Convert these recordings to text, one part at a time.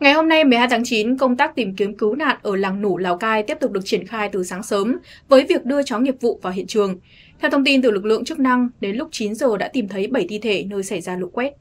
Ngày hôm nay 12 tháng 9, công tác tìm kiếm cứu nạn ở làng Nủ, Lào Cai tiếp tục được triển khai từ sáng sớm với việc đưa chó nghiệp vụ vào hiện trường. Theo thông tin từ lực lượng chức năng, đến lúc 9 giờ đã tìm thấy 7 thi thể nơi xảy ra lũ quét.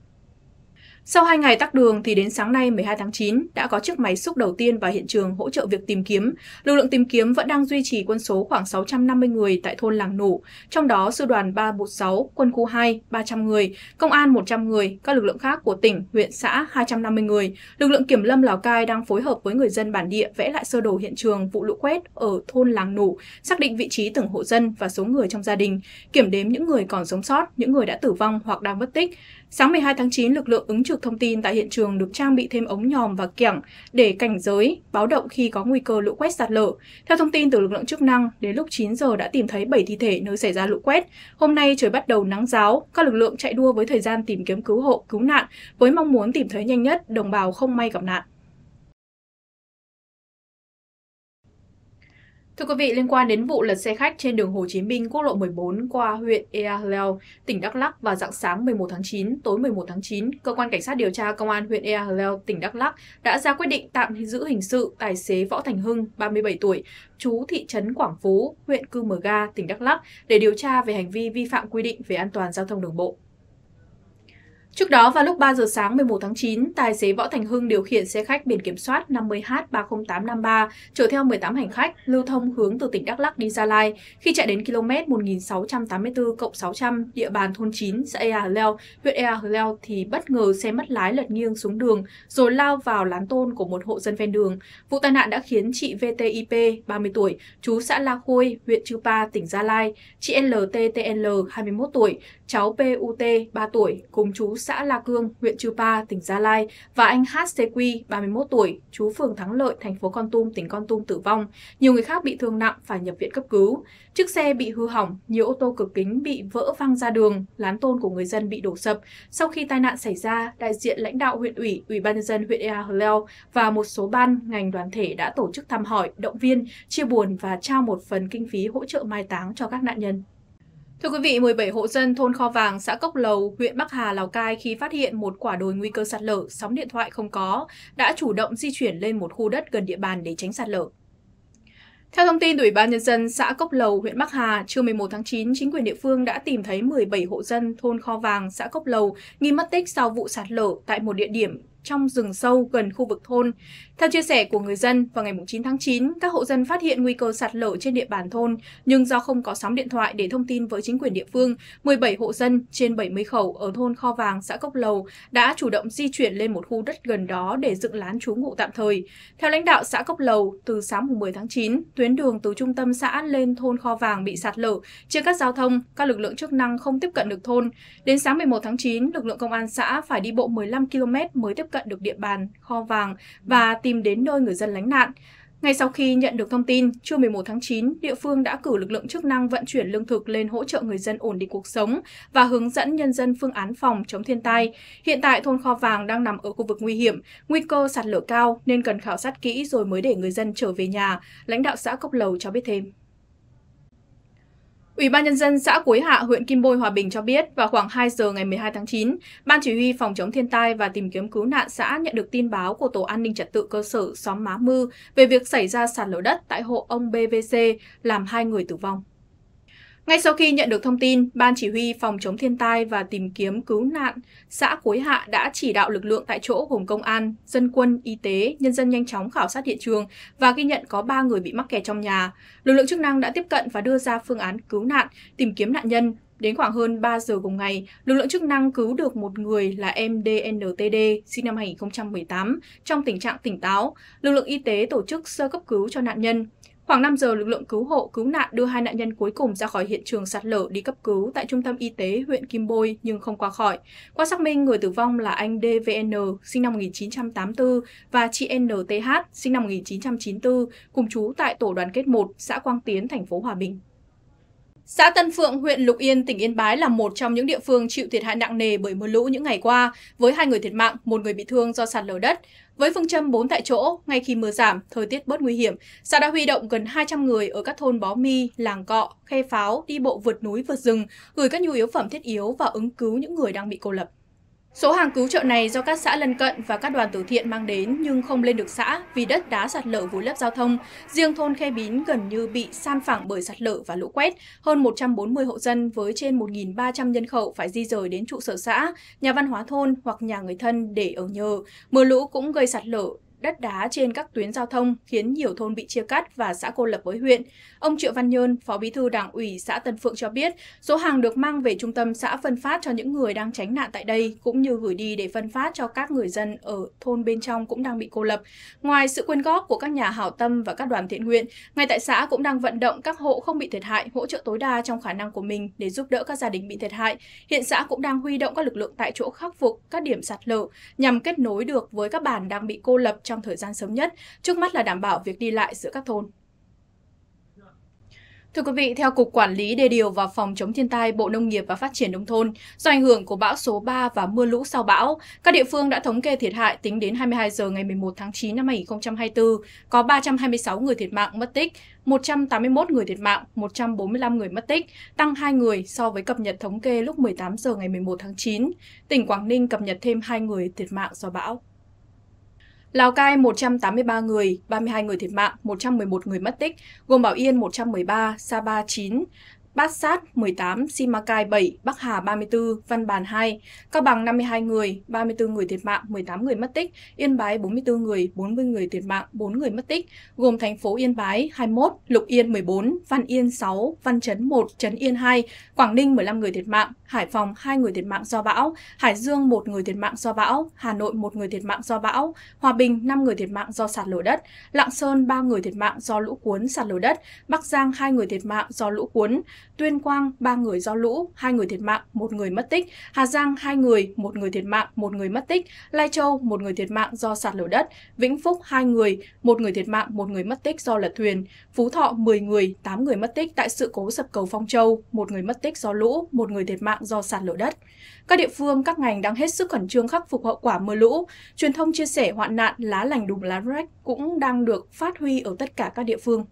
Sau 2 ngày tắc đường thì đến sáng nay 12 tháng 9 đã có chiếc máy xúc đầu tiên vào hiện trường hỗ trợ việc tìm kiếm. Lực lượng tìm kiếm vẫn đang duy trì quân số khoảng 650 người tại thôn Làng nủ, trong đó sư đoàn 316, quân khu 2 300 người, công an 100 người, các lực lượng khác của tỉnh, huyện, xã 250 người. Lực lượng kiểm lâm Lào Cai đang phối hợp với người dân bản địa vẽ lại sơ đồ hiện trường vụ lũ quét ở thôn Làng nủ, xác định vị trí từng hộ dân và số người trong gia đình, kiểm đếm những người còn sống sót, những người đã tử vong hoặc đang mất tích. Sáng 12 tháng 9, lực lượng ứng trực trực thông tin tại hiện trường được trang bị thêm ống nhòm và kiểng để cảnh giới, báo động khi có nguy cơ lũ quét sạt lở. Theo thông tin từ lực lượng chức năng, đến lúc 9 giờ đã tìm thấy 7 thi thể nơi xảy ra lũ quét. Hôm nay trời bắt đầu nắng giáo, các lực lượng chạy đua với thời gian tìm kiếm cứu hộ, cứu nạn với mong muốn tìm thấy nhanh nhất đồng bào không may gặp nạn. Thưa quý vị, liên quan đến vụ lật xe khách trên đường Hồ Chí Minh quốc lộ 14 qua huyện Ea Leo, tỉnh Đắk Lắk vào dạng sáng 11 tháng 9, tối 11 tháng 9, cơ quan cảnh sát điều tra công an huyện Ea Leo, tỉnh Đắk Lắk đã ra quyết định tạm giữ hình sự tài xế Võ Thành Hưng, 37 tuổi, trú thị trấn Quảng Phú, huyện Cư Mờ Ga, tỉnh Đắk Lắc để điều tra về hành vi vi phạm quy định về an toàn giao thông đường bộ. Trước đó vào lúc 3 giờ sáng 11 tháng 9, tài xế Võ Thành Hưng điều khiển xe khách biển kiểm soát 50H30853 chở theo 18 hành khách lưu thông hướng từ tỉnh Đắk Lắc đi Gia Lai khi chạy đến km 1684 600 địa bàn thôn 9 xã Ea Hờ Leo, huyện Ea Hờ Leo thì bất ngờ xe mất lái lật nghiêng xuống đường rồi lao vào lán tôn của một hộ dân ven đường. Vụ tai nạn đã khiến chị VTIP 30 tuổi, chú xã La Khôi, huyện Chư Pa, tỉnh Gia Lai, chị LTTL 21 tuổi, cháu PUT 3 tuổi, cùng chú xã La Cương, huyện Chư Pa, tỉnh Gia Lai và anh HCQ 31 tuổi, chú phường Thắng Lợi, thành phố Con Tum, tỉnh Con Tum tử vong. Nhiều người khác bị thương nặng phải nhập viện cấp cứu. Chiếc xe bị hư hỏng, nhiều ô tô cực kính bị vỡ văng ra đường, lán tôn của người dân bị đổ sập. Sau khi tai nạn xảy ra, đại diện lãnh đạo huyện ủy, ủy ban nhân dân huyện Ea H'leo và một số ban ngành đoàn thể đã tổ chức thăm hỏi, động viên, chia buồn và trao một phần kinh phí hỗ trợ mai táng cho các nạn nhân. Thưa quý vị, 17 hộ dân thôn Kho Vàng, xã Cốc Lầu, huyện Bắc Hà, Lào Cai khi phát hiện một quả đồi nguy cơ sạt lở, sóng điện thoại không có, đã chủ động di chuyển lên một khu đất gần địa bàn để tránh sạt lở. Theo thông tin từ Ủy ban Nhân dân xã Cốc Lầu, huyện Bắc Hà, trưa 11 tháng 9, chính quyền địa phương đã tìm thấy 17 hộ dân thôn Kho Vàng, xã Cốc Lầu nghi mất tích sau vụ sạt lở tại một địa điểm trong rừng sâu gần khu vực thôn. Theo chia sẻ của người dân, vào ngày 9 tháng 9, các hộ dân phát hiện nguy cơ sạt lở trên địa bàn thôn, nhưng do không có sóng điện thoại để thông tin với chính quyền địa phương, 17 hộ dân trên 70 khẩu ở thôn Kho Vàng, xã Cốc Lầu đã chủ động di chuyển lên một khu đất gần đó để dựng lán trú ngụ tạm thời. Theo lãnh đạo xã Cốc Lầu, từ sáng 10 tháng 9, tuyến đường từ trung tâm xã lên thôn Kho Vàng bị sạt lở, chia cắt giao thông, các lực lượng chức năng không tiếp cận được thôn. Đến sáng 11 tháng 9, lực lượng công an xã phải đi bộ 15 km mới tiếp cận được địa bàn, kho vàng và tìm đến nơi người dân lánh nạn. Ngay sau khi nhận được thông tin, trưa 11 tháng 9, địa phương đã cử lực lượng chức năng vận chuyển lương thực lên hỗ trợ người dân ổn định cuộc sống và hướng dẫn nhân dân phương án phòng chống thiên tai. Hiện tại, thôn Kho Vàng đang nằm ở khu vực nguy hiểm, nguy cơ sạt lở cao nên cần khảo sát kỹ rồi mới để người dân trở về nhà, lãnh đạo xã Cốc Lầu cho biết thêm. Ủy ban Nhân dân xã Quế Hạ, huyện Kim Bôi, Hòa Bình cho biết vào khoảng 2 giờ ngày 12 tháng 9, Ban Chỉ huy Phòng chống thiên tai và tìm kiếm cứu nạn xã nhận được tin báo của Tổ an ninh trật tự cơ sở xóm Má Mư về việc xảy ra sạt lở đất tại hộ ông BVC, làm hai người tử vong. Ngay sau khi nhận được thông tin, Ban Chỉ huy Phòng chống thiên tai và tìm kiếm cứu nạn xã Cối Hạ đã chỉ đạo lực lượng tại chỗ gồm công an, dân quân, y tế, nhân dân nhanh chóng khảo sát hiện trường và ghi nhận có 3 người bị mắc kẹt trong nhà. Lực lượng chức năng đã tiếp cận và đưa ra phương án cứu nạn, tìm kiếm nạn nhân. Đến khoảng hơn 3 giờ cùng ngày, lực lượng chức năng cứu được một người là em DNTD, sinh năm 2018, trong tình trạng tỉnh táo. Lực lượng y tế tổ chức sơ cấp cứu cho nạn nhân. Khoảng 5 giờ, lực lượng cứu hộ, cứu nạn đưa hai nạn nhân cuối cùng ra khỏi hiện trường sạt lở đi cấp cứu tại trung tâm y tế huyện Kim Bôi nhưng không qua khỏi. Qua xác minh, người tử vong là anh DVN, sinh năm 1984 và chị NTH, sinh năm 1994, cùng chú tại tổ đoàn kết 1, xã Quang Tiến, thành phố Hòa Bình. Xã Tân Phượng, huyện Lục Yên, tỉnh Yên Bái là một trong những địa phương chịu thiệt hại nặng nề bởi mưa lũ những ngày qua, với hai người thiệt mạng, một người bị thương do sạt lở đất. Với phương châm bốn tại chỗ, ngay khi mưa giảm, thời tiết bớt nguy hiểm, xã đã huy động gần 200 người ở các thôn Bó Mi, Làng Cọ, Khe Pháo đi bộ vượt núi vượt rừng, gửi các nhu yếu phẩm thiết yếu và ứng cứu những người đang bị cô lập. Số hàng cứu trợ này do các xã lân cận và các đoàn từ thiện mang đến nhưng không lên được xã vì đất đá sạt lở vùi lấp giao thông. Riêng thôn Khe Bín gần như bị san phẳng bởi sạt lở và lũ quét. Hơn 140 hộ dân với trên 1.300 nhân khẩu phải di rời đến trụ sở xã, nhà văn hóa thôn hoặc nhà người thân để ở nhờ. Mưa lũ cũng gây sạt lở, đất đá trên các tuyến giao thông khiến nhiều thôn bị chia cắt và xã cô lập với huyện. Ông Triệu Văn Nhơn, Phó Bí thư Đảng ủy xã Tân Phượng cho biết, số hàng được mang về trung tâm xã phân phát cho những người đang tránh nạn tại đây cũng như gửi đi để phân phát cho các người dân ở thôn bên trong cũng đang bị cô lập. Ngoài sự quyên góp của các nhà hảo tâm và các đoàn thiện nguyện, ngay tại xã cũng đang vận động các hộ không bị thiệt hại hỗ trợ tối đa trong khả năng của mình để giúp đỡ các gia đình bị thiệt hại. Hiện xã cũng đang huy động các lực lượng tại chỗ khắc phục các điểm sạt lở nhằm kết nối được với các bản đang bị cô lập trong trong thời gian sớm nhất, trước mắt là đảm bảo việc đi lại giữa các thôn. Thưa quý vị, theo Cục Quản lý Đê điều và Phòng chống thiên tai Bộ Nông nghiệp và Phát triển Nông thôn, do ảnh hưởng của bão số 3 và mưa lũ sau bão, các địa phương đã thống kê thiệt hại tính đến 22 giờ ngày 11 tháng 9 năm 2024, có 326 người thiệt mạng mất tích, 181 người thiệt mạng, 145 người mất tích, tăng 2 người so với cập nhật thống kê lúc 18 giờ ngày 11 tháng 9. Tỉnh Quảng Ninh cập nhật thêm 2 người thiệt mạng do bão. Lào Cai 183 người, 32 người thiệt mạng, 111 người mất tích, gồm Bảo Yên 113, Pa 9, Bát Sát 18, Simacai 7, Bắc Hà 34, Văn Bàn 2, Cao Bằng 52 người, 34 người thiệt mạng, 18 người mất tích, Yên Bái 44 người, 40 người thiệt mạng, 4 người mất tích, gồm thành phố Yên Bái 21, Lục Yên 14, Văn Yên 6, Văn Chấn 1, Chấn Yên 2, Quảng Ninh 15 người thiệt mạng, Hải Phòng 2 người thiệt mạng do bão, Hải Dương 1 người thiệt mạng do bão, Hà Nội 1 người thiệt mạng do bão, Hòa Bình 5 người thiệt mạng do sạt lở đất, Lạng Sơn 3 người thiệt mạng do lũ cuốn sạt lở đất, Bắc Giang 2 người thiệt mạng do lũ cuốn, Tuyên Quang 3 người do lũ, 2 người thiệt mạng, 1 người mất tích, Hà Giang 2 người, 1 người thiệt mạng, 1 người mất tích, Lai Châu 1 người thiệt mạng do sạt lở đất, Vĩnh Phúc 2 người, 1 người thiệt mạng, 1 người mất tích do lật thuyền, Phú Thọ 10 người, 8 người mất tích tại sự cố sập cầu Phong Châu, 1 người mất tích do lũ, 1 người thiệt mạng do sạt lở đất. Các địa phương, các ngành đang hết sức khẩn trương khắc phục hậu quả mưa lũ. Truyền thông chia sẻ hoạn nạn lá lành đùm lá rách cũng đang được phát huy ở tất cả các địa phương.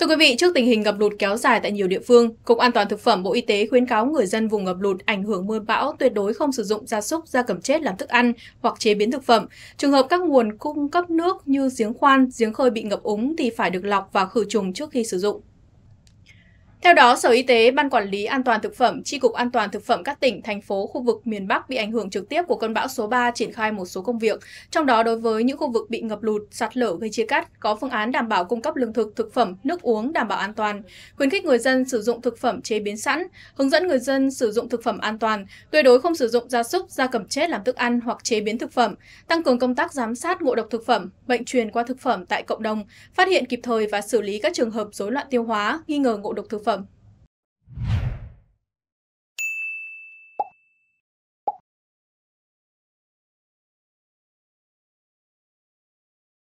Thưa quý vị, trước tình hình ngập lụt kéo dài tại nhiều địa phương, Cục An toàn Thực phẩm Bộ Y tế khuyến cáo người dân vùng ngập lụt ảnh hưởng mưa bão tuyệt đối không sử dụng gia súc, gia cầm chết làm thức ăn hoặc chế biến thực phẩm. Trường hợp các nguồn cung cấp nước như giếng khoan, giếng khơi bị ngập úng thì phải được lọc và khử trùng trước khi sử dụng. Theo đó, Sở Y tế, Ban Quản lý An toàn Thực phẩm, Tri Cục An toàn Thực phẩm các tỉnh, thành phố, khu vực miền Bắc bị ảnh hưởng trực tiếp của cơn bão số 3 triển khai một số công việc, trong đó đối với những khu vực bị ngập lụt, sạt lở gây chia cắt, có phương án đảm bảo cung cấp lương thực, thực phẩm, nước uống đảm bảo an toàn, khuyến khích người dân sử dụng thực phẩm chế biến sẵn, hướng dẫn người dân sử dụng thực phẩm an toàn, tuyệt đối không sử dụng gia súc, gia cầm chết làm thức ăn hoặc chế biến thực phẩm, tăng cường công tác giám sát ngộ độc thực phẩm, bệnh truyền qua thực phẩm tại cộng đồng, phát hiện kịp thời và xử lý các trường hợp rối loạn tiêu hóa, nghi ngờ ngộ độc thực phẩm